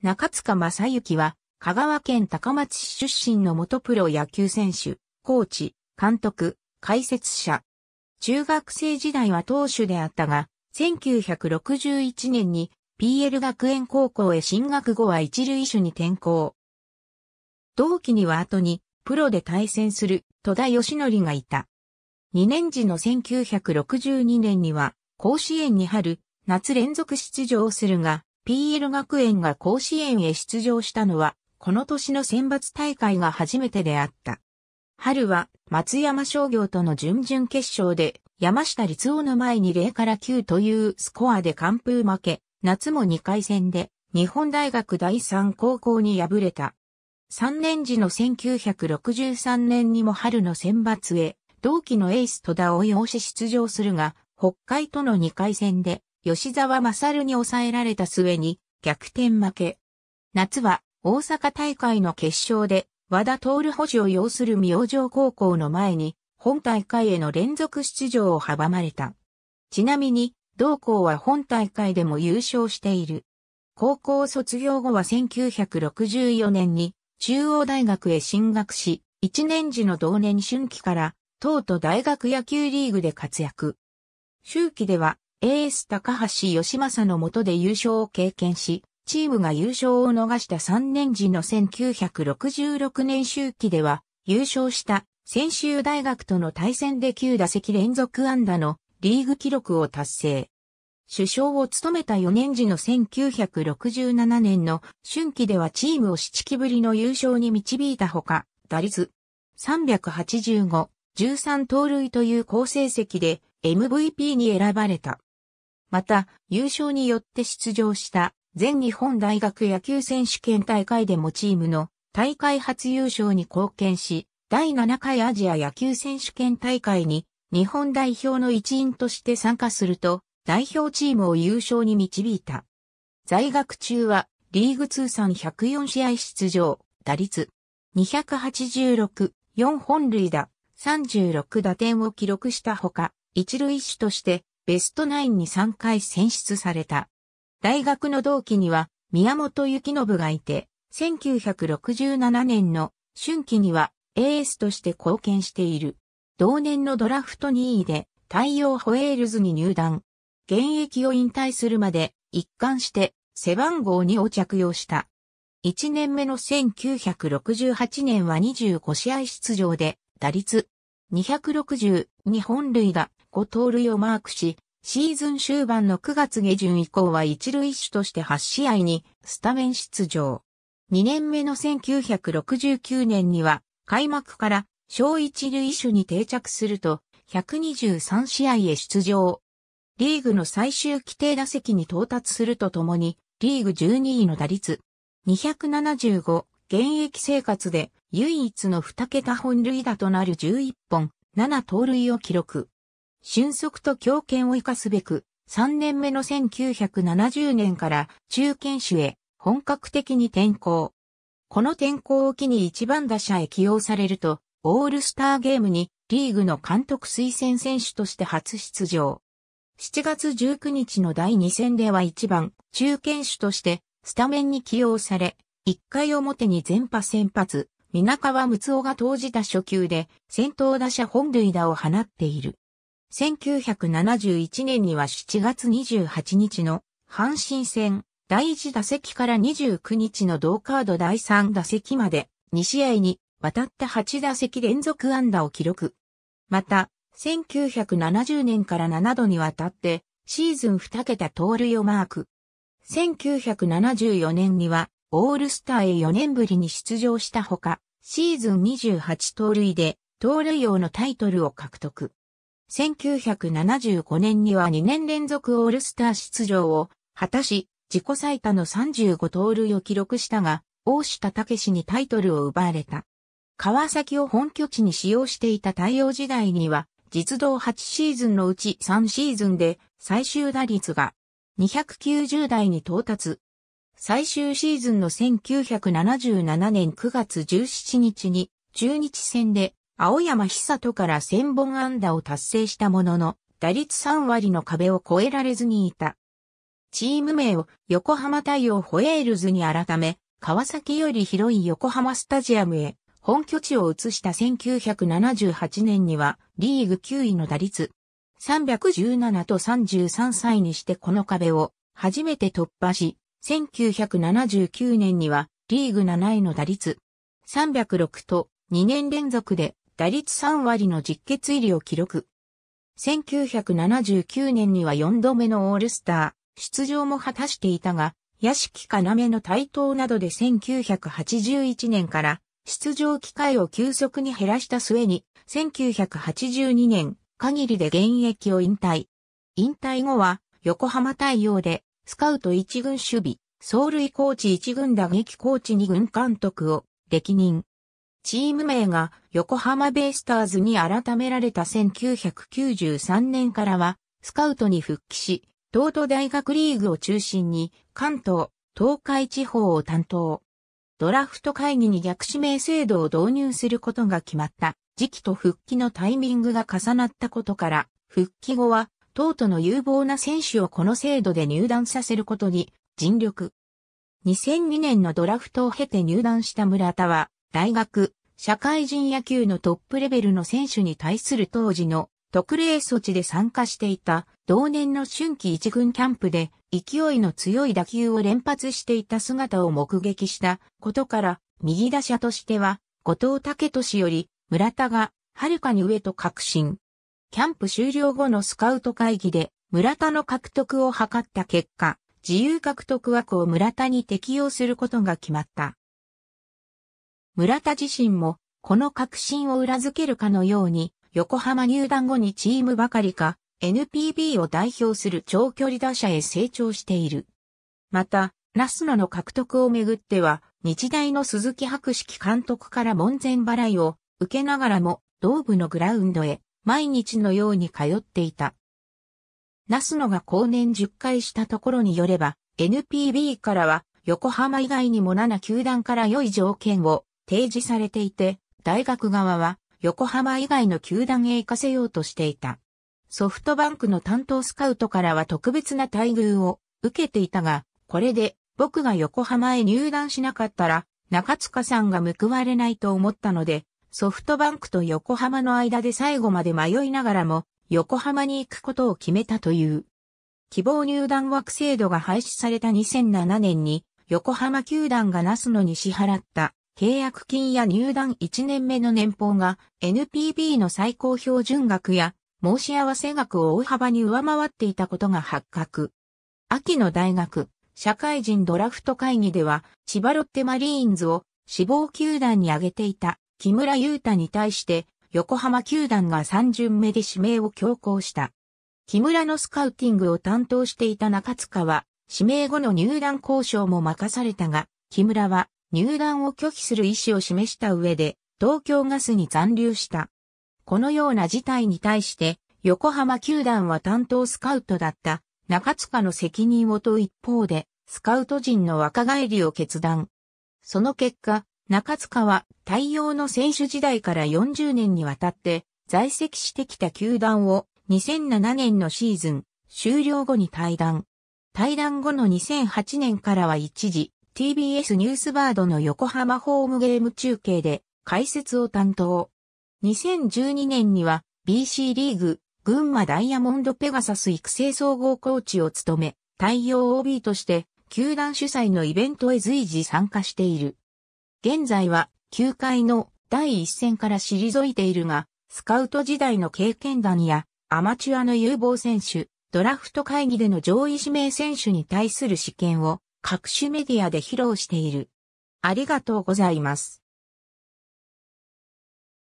中塚正幸は、香川県高松市出身の元プロ野球選手、コーチ、監督、解説者。中学生時代は投手であったが、1961年に PL 学園高校へ進学後は一塁手に転校。同期には後にプロで対戦する戸田義則がいた。2年時の1962年には甲子園に春、夏連続出場するが、PL 学園が甲子園へ出場したのは、この年の選抜大会が初めてであった。春は松山商業との準々決勝で山下律夫の前に0から9というスコアで完封負け、夏も2回戦で日本大学第3高校に敗れた。3年時の1963年にも春の選抜へ同期のエース戸田を擁し出場するが、北海との2回戦で吉沢勝に抑えられた末に逆転負け。夏は大阪大会の決勝で和田徹保持を要する明星高校の前に本大会への連続出場を阻まれた。ちなみに同校は本大会でも優勝している。高校卒業後は1964年に中央大学へ進学し、1年時の同年春季から、党と大学野球リーグで活躍。秋季ではエース高橋義正の下で優勝を経験し、チームが優勝を逃した3年時の1966年周期では、優勝した専修大学との対戦で9打席連続安打のリーグ記録を達成。首相を務めた4年時の1967年の春季ではチームを7期ぶりの優勝に導いたほか、打率385、13盗塁という好成績で MVP に選ばれた。また、優勝によって出場した全日本大学野球選手権大会でもチームの大会初優勝に貢献し、第7回アジア野球選手権大会に日本代表の一員として参加すると、代表チームを優勝に導いた。在学中はリーグ通算104試合出場、打率286、4本塁打、36打点を記録したほか、一塁手としてベストナインに3回選出された。大学の同期には宮本幸信がいて、1967年の春季にはエースとして貢献している。同年のドラフト2位で太陽ホエールズに入団。現役を引退するまで一貫して背番号2を着用した。1年目の1968年は25試合出場で打率260に本塁打5盗塁をマークし、シーズン終盤の9月下旬以降は一塁手として8試合にスタメン出場。2年目の1969年には開幕から小一塁手に定着すると123試合へ出場。リーグの最終規定打席に到達するとともにリーグ12位の打率275現役生活で唯一の2桁本塁打となる11本、7盗塁を記録。俊足と強肩を生かすべく、3年目の1970年から中堅手へ本格的に転向。この転向を機に一番打者へ起用されると、オールスターゲームにリーグの監督推薦選手として初出場。7月19日の第2戦では1番中堅手としてスタメンに起用され、1回表に全波先発、皆川睦夫が投じた初球で先頭打者本塁打を放っている。1971年には7月28日の阪神戦第1打席から29日の同カード第3打席まで2試合に渡った8打席連続安打を記録。また、1970年から7度にわたってシーズン2桁盗塁をマーク。1974年にはオールスターへ4年ぶりに出場したほか、シーズン28盗塁で、盗塁王のタイトルを獲得。1975年には2年連続オールスター出場を果たし、自己最多の35盗塁を記録したが、大下武にタイトルを奪われた。川崎を本拠地に使用していた太陽時代には、実動8シーズンのうち3シーズンで最終打率が290台に到達、最終シーズンの1977年9月17日に中日戦で青山久人から1000本安打を達成したものの、打率3割の壁を越えられずにいた。チーム名を横浜対応ホエールズに改め、川崎より広い横浜スタジアムへ本拠地を移した1978年にはリーグ9位の打率317と33歳にしてこの壁を初めて突破し、1979年にはリーグ7位の打率306と2年連続で打率3割の実決入りを記録。1979年には4度目のオールスター出場も果たしていたが、屋敷かなめの台頭などで1981年から出場機会を急速に減らした末に、1982年限りで現役を引退。引退後は横浜対応でスカウト1軍守備、走塁コーチ1軍打撃コーチ2軍監督を歴任。チーム名が横浜ベイスターズに改められた1993年からはスカウトに復帰し、東都大学リーグを中心に関東、東海地方を担当。ドラフト会議に逆指名制度を導入することが決まった時期と復帰のタイミングが重なったことから、復帰後はト都の有望な選手をこの制度で入団させることに尽力。2002年のドラフトを経て入団した村田は、大学、社会人野球のトップレベルの選手に対する当時の特例措置で参加していた同年の春季一軍キャンプで勢いの強い打球を連発していた姿を目撃したことから右打者としては後藤武俊より村田がはるかに上と確信。キャンプ終了後のスカウト会議で村田の獲得を図った結果、自由獲得枠を村田に適用することが決まった。村田自身も、この確信を裏付けるかのように、横浜入団後にチームばかりか、NPB を代表する長距離打者へ成長している。また、ナスノの獲得をめぐっては、日大の鈴木博識監督から門前払いを受けながらも、同部のグラウンドへ毎日のように通っていた。ナスノが後年10回したところによれば、NPB からは横浜以外にも7球団から良い条件を提示されていて、大学側は横浜以外の球団へ行かせようとしていた。ソフトバンクの担当スカウトからは特別な待遇を受けていたが、これで僕が横浜へ入団しなかったら、中塚さんが報われないと思ったので、ソフトバンクと横浜の間で最後まで迷いながらも、横浜に行くことを決めたという。希望入団枠制度が廃止された2007年に、横浜球団がナスノに支払った契約金や入団1年目の年俸が NPB の最高標準額や申し合わせ額を大幅に上回っていたことが発覚。秋の大学、社会人ドラフト会議では千葉ロッテマリーンズを志望球団に挙げていた木村優太に対して横浜球団が三巡目で指名を強行した。木村のスカウティングを担当していた中塚は指名後の入団交渉も任されたが、木村は入団を拒否する意思を示した上で東京ガスに残留した。このような事態に対して横浜球団は担当スカウトだった中塚の責任を問う一方でスカウト陣の若返りを決断。その結果、中塚は、太陽の選手時代から40年にわたって、在籍してきた球団を、2007年のシーズン、終了後に退団。退団後の2008年からは一時、TBS ニュースバードの横浜ホームゲーム中継で解説を担当。2012年には BC リーグ群馬ダイヤモンドペガサス育成総合コーチを務め、太陽 OB として球団主催のイベントへ随時参加している。現在は球界の第一線から退いているが、スカウト時代の経験談やアマチュアの有望選手、ドラフト会議での上位指名選手に対する試験を各種メディアで披露している。ありがとうございます。